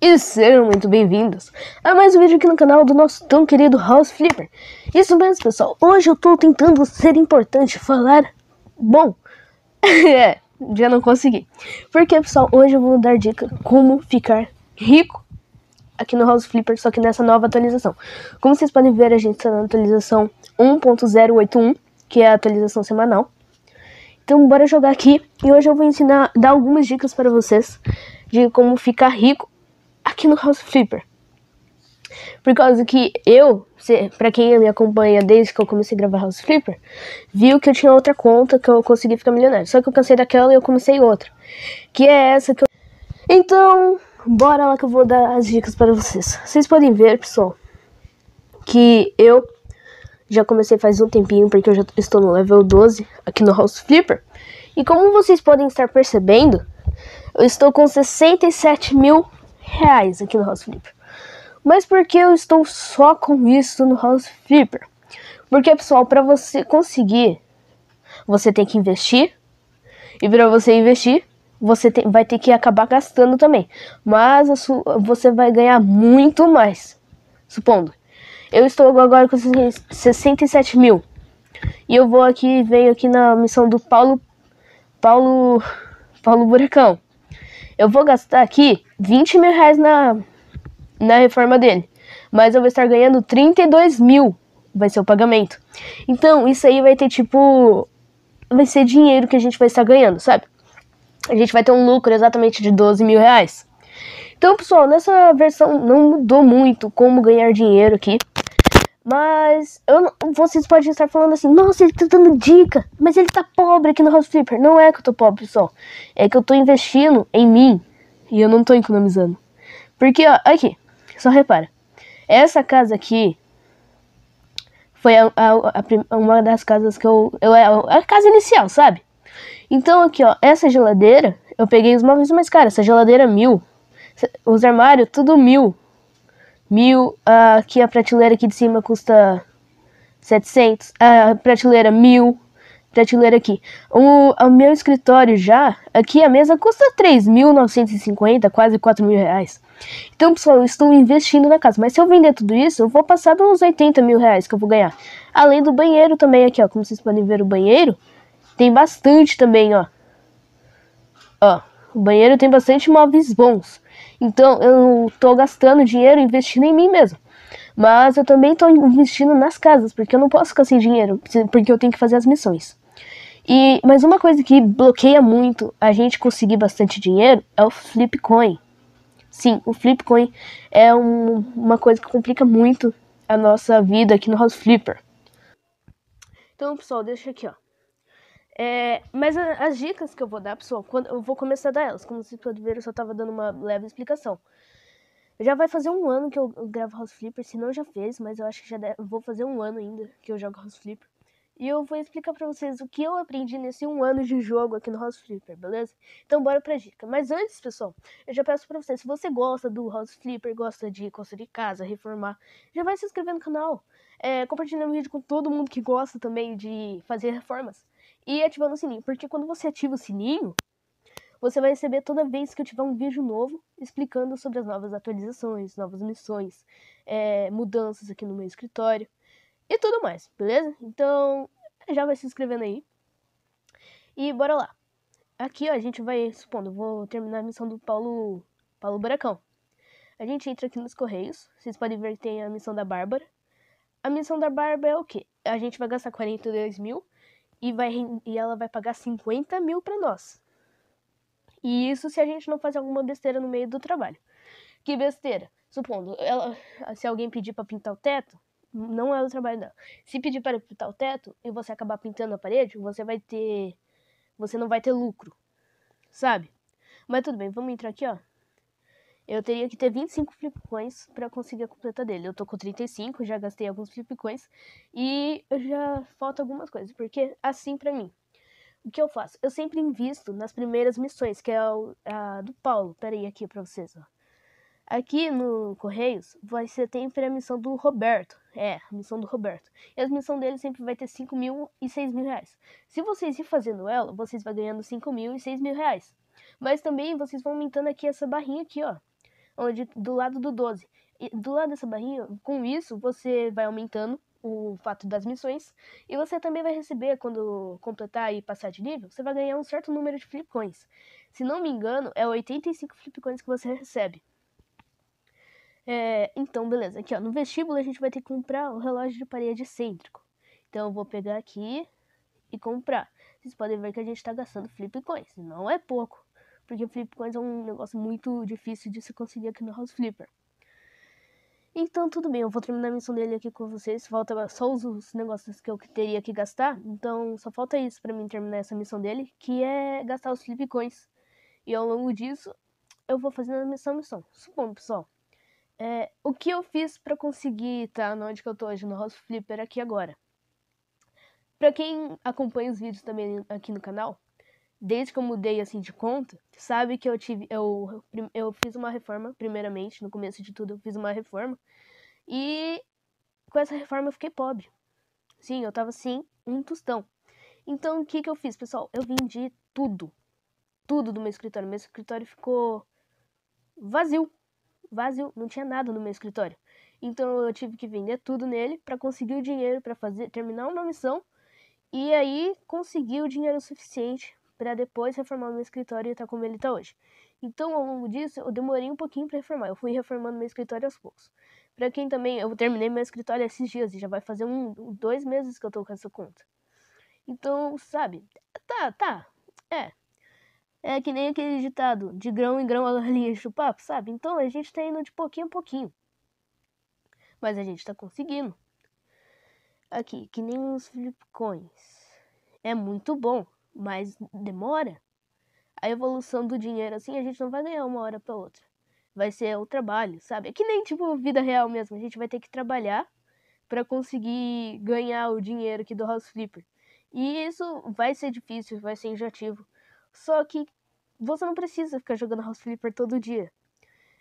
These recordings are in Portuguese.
E sejam muito bem-vindos a mais um vídeo aqui no canal do nosso tão querido House Flipper. Isso mesmo, pessoal. Hoje eu tô tentando ser importante, falar bom. é, já não consegui. Porque, pessoal, hoje eu vou dar dica como ficar rico aqui no House Flipper, só que nessa nova atualização. Como vocês podem ver, a gente está na atualização 1.081, que é a atualização semanal. Então, bora jogar aqui. E hoje eu vou ensinar, dar algumas dicas para vocês de como ficar rico aqui no House Flipper. Por causa que eu, para quem me acompanha desde que eu comecei a gravar House Flipper, viu que eu tinha outra conta que eu consegui ficar milionário. Só que eu cansei daquela e eu comecei outra. Que é essa que eu. Então, bora lá que eu vou dar as dicas para vocês. Vocês podem ver, pessoal, que eu já comecei faz um tempinho, porque eu já estou no level 12 aqui no House Flipper. E como vocês podem estar percebendo, eu estou com 67 mil reais aqui no House Flipper. Mas por que eu estou só com isso no House Flipper? Porque, pessoal, para você conseguir, você tem que investir. E para você investir, você tem, vai ter que acabar gastando também. Mas sua, você vai ganhar muito mais. Supondo. Eu estou agora com 67 mil. E eu vou aqui, venho aqui na missão do Paulo. Paulo. Paulo Buracão eu vou gastar aqui 20 mil reais na, na reforma dele, mas eu vou estar ganhando 32 mil, vai ser o pagamento. Então, isso aí vai ter tipo. Vai ser dinheiro que a gente vai estar ganhando, sabe? A gente vai ter um lucro exatamente de 12 mil reais. Então, pessoal, nessa versão não mudou muito como ganhar dinheiro aqui. Mas eu, vocês podem estar falando assim, nossa, ele tá dando dica, mas ele tá pobre aqui no House Flipper. Não é que eu tô pobre, pessoal. É que eu tô investindo em mim e eu não tô economizando. Porque, ó, aqui, só repara. Essa casa aqui foi a, a, a, uma das casas que eu, eu... É a casa inicial, sabe? Então aqui, ó, essa geladeira, eu peguei os móveis mais cara, Essa geladeira mil, os armários, tudo mil mil. Uh, aqui a prateleira aqui de cima custa 700. Ah, a uh, prateleira mil. Prateleira aqui. O, o meu escritório já, aqui a mesa custa 3.950, quase 4 mil reais. Então, pessoal, eu estou investindo na casa. Mas se eu vender tudo isso, eu vou passar dos 80 mil reais que eu vou ganhar. Além do banheiro também aqui, ó. Como vocês podem ver, o banheiro tem bastante também, ó. Ó, o banheiro tem bastante móveis bons. Então eu estou gastando dinheiro investindo em mim mesmo. Mas eu também estou investindo nas casas, porque eu não posso ficar sem dinheiro, porque eu tenho que fazer as missões. E, mas uma coisa que bloqueia muito a gente conseguir bastante dinheiro é o Flipcoin. Sim, o Flipcoin é um, uma coisa que complica muito a nossa vida aqui no House Flipper. Então, pessoal, deixa aqui, ó. É, mas as dicas que eu vou dar, pessoal, quando, eu vou começar a dar elas. Como vocês podem ver, eu só estava dando uma leve explicação. Já vai fazer um ano que eu gravo House Flipper, se não já fez, mas eu acho que já deve, vou fazer um ano ainda que eu jogo House Flipper. E eu vou explicar para vocês o que eu aprendi nesse um ano de jogo aqui no House Flipper, beleza? Então bora pra dica. Mas antes, pessoal, eu já peço pra vocês, se você gosta do House Flipper, gosta de construir casa, reformar, já vai se inscrever no canal. É, compartilhando o vídeo com todo mundo que gosta também de fazer reformas. E ativando o sininho, porque quando você ativa o sininho, você vai receber toda vez que eu tiver um vídeo novo explicando sobre as novas atualizações, novas missões, é, mudanças aqui no meu escritório e tudo mais, beleza? Então, já vai se inscrevendo aí. E bora lá. Aqui, ó, a gente vai, supondo, vou terminar a missão do Paulo, Paulo Buracão. A gente entra aqui nos Correios, vocês podem ver que tem a missão da Bárbara. A missão da Bárbara é o quê? A gente vai gastar 42 mil e, vai, e ela vai pagar 50 mil pra nós. E isso se a gente não fazer alguma besteira no meio do trabalho. Que besteira? Supondo, ela, se alguém pedir para pintar o teto, não é o trabalho dela. Se pedir para pintar o teto e você acabar pintando a parede, você vai ter. Você não vai ter lucro, sabe? Mas tudo bem, vamos entrar aqui, ó. Eu teria que ter 25 flipcoins para conseguir a completa dele. Eu tô com 35, já gastei alguns flipcoins e já falta algumas coisas, porque assim para mim. O que eu faço? Eu sempre invisto nas primeiras missões, que é o, a do Paulo. aí aqui para vocês, ó. Aqui no Correios, você sempre a missão do Roberto. É, a missão do Roberto. E a missão dele sempre vai ter 5 mil e 6 mil reais. Se vocês ir fazendo ela, vocês vão ganhando 5 mil e 6 mil reais. Mas também vocês vão aumentando aqui essa barrinha aqui, ó. Onde, do lado do 12. E do lado dessa barrinha, com isso, você vai aumentando o fato das missões. E você também vai receber, quando completar e passar de nível, você vai ganhar um certo número de flipcoins. Se não me engano, é 85 flipcoins que você recebe. É, então, beleza. Aqui, ó, no vestíbulo a gente vai ter que comprar o relógio de parede cêntrico. Então, eu vou pegar aqui e comprar. Vocês podem ver que a gente está gastando flipcoins. Não é pouco, porque flipcoins é um negócio muito difícil de se conseguir aqui no House Flipper. Então, tudo bem, eu vou terminar a missão dele aqui com vocês. Falta só os, os negócios que eu teria que gastar. Então, só falta isso para mim terminar essa missão dele, que é gastar os flipcoins. E ao longo disso, eu vou fazendo a missão, missão. Isso pessoal é, o que eu fiz para conseguir estar tá, onde que eu tô hoje, no House Flipper, aqui agora. Para quem acompanha os vídeos também aqui no canal, desde que eu mudei assim de conta, sabe que eu tive eu eu fiz uma reforma primeiramente, no começo de tudo eu fiz uma reforma. E com essa reforma eu fiquei pobre. Sim, eu tava assim, um tostão. Então o que que eu fiz, pessoal? Eu vendi tudo. Tudo do meu escritório, meu escritório ficou vazio vazio, não tinha nada no meu escritório. Então eu tive que vender tudo nele para conseguir o dinheiro para fazer terminar uma missão e aí conseguir o dinheiro suficiente para depois reformar o meu escritório e estar tá como ele está hoje. Então, ao longo disso, eu demorei um pouquinho para reformar. Eu fui reformando meu escritório aos poucos. Para quem também, eu terminei meu escritório esses dias e já vai fazer um, dois meses que eu estou com essa conta. Então, sabe? Tá, tá. É, é que nem aquele ditado, de grão em grão a galinha papo, sabe? Então a gente tá indo de pouquinho a pouquinho. Mas a gente tá conseguindo. Aqui, que nem os flipcoins. É muito bom, mas demora. A evolução do dinheiro assim a gente não vai ganhar uma hora para outra. Vai ser o trabalho, sabe? É que nem tipo vida real mesmo, a gente vai ter que trabalhar para conseguir ganhar o dinheiro aqui do House Flipper. E isso vai ser difícil, vai ser injetivo só que você não precisa ficar jogando House Flipper todo dia.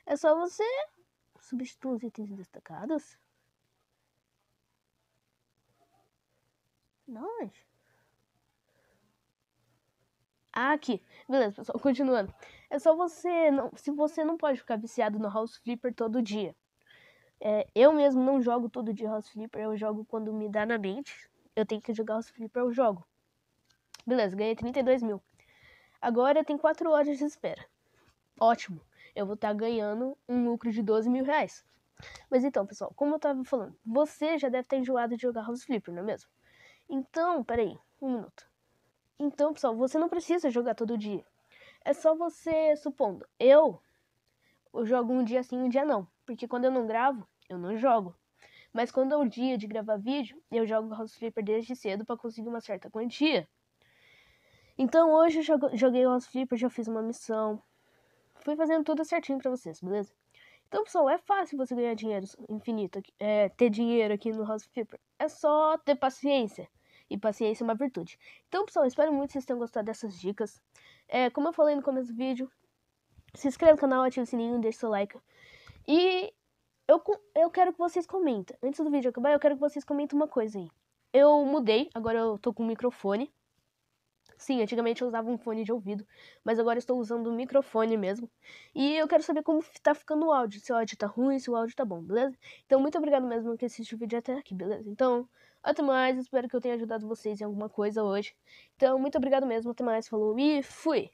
É só você substituir os itens destacados. Não, gente. Ah, aqui. Beleza, pessoal, continuando. É só você. Não, se você não pode ficar viciado no House Flipper todo dia. É, eu mesmo não jogo todo dia House Flipper, eu jogo quando me dá na mente. Eu tenho que jogar House Flipper, eu jogo. Beleza, ganhei 32 mil. Agora tem 4 horas de espera. Ótimo, eu vou estar tá ganhando um lucro de 12 mil reais. Mas então, pessoal, como eu estava falando, você já deve estar tá enjoado de jogar House Flipper, não é mesmo? Então, peraí, um minuto. Então, pessoal, você não precisa jogar todo dia. É só você, supondo, eu, eu jogo um dia sim, um dia não. Porque quando eu não gravo, eu não jogo. Mas quando é o dia de gravar vídeo, eu jogo House Flipper desde cedo para conseguir uma certa quantia. Então hoje eu joguei umas flippers, já fiz uma missão. Fui fazendo tudo certinho pra vocês, beleza? Então, pessoal, é fácil você ganhar dinheiro infinito, é, ter dinheiro aqui no House Flipper. É só ter paciência. E paciência é uma virtude. Então, pessoal, espero muito que vocês tenham gostado dessas dicas. É, como eu falei no começo do vídeo, se inscreve no canal, ative o sininho, deixa seu like. E eu, eu quero que vocês comentem. Antes do vídeo acabar, eu quero que vocês comentem uma coisa aí. Eu mudei, agora eu tô com o microfone. Sim, antigamente eu usava um fone de ouvido, mas agora estou usando um microfone mesmo. E eu quero saber como tá ficando o áudio, se o áudio tá ruim, se o áudio tá bom, beleza? Então, muito obrigado mesmo que assistiu o vídeo até aqui, beleza? Então, até mais, espero que eu tenha ajudado vocês em alguma coisa hoje. Então, muito obrigado mesmo, até mais, falou e fui!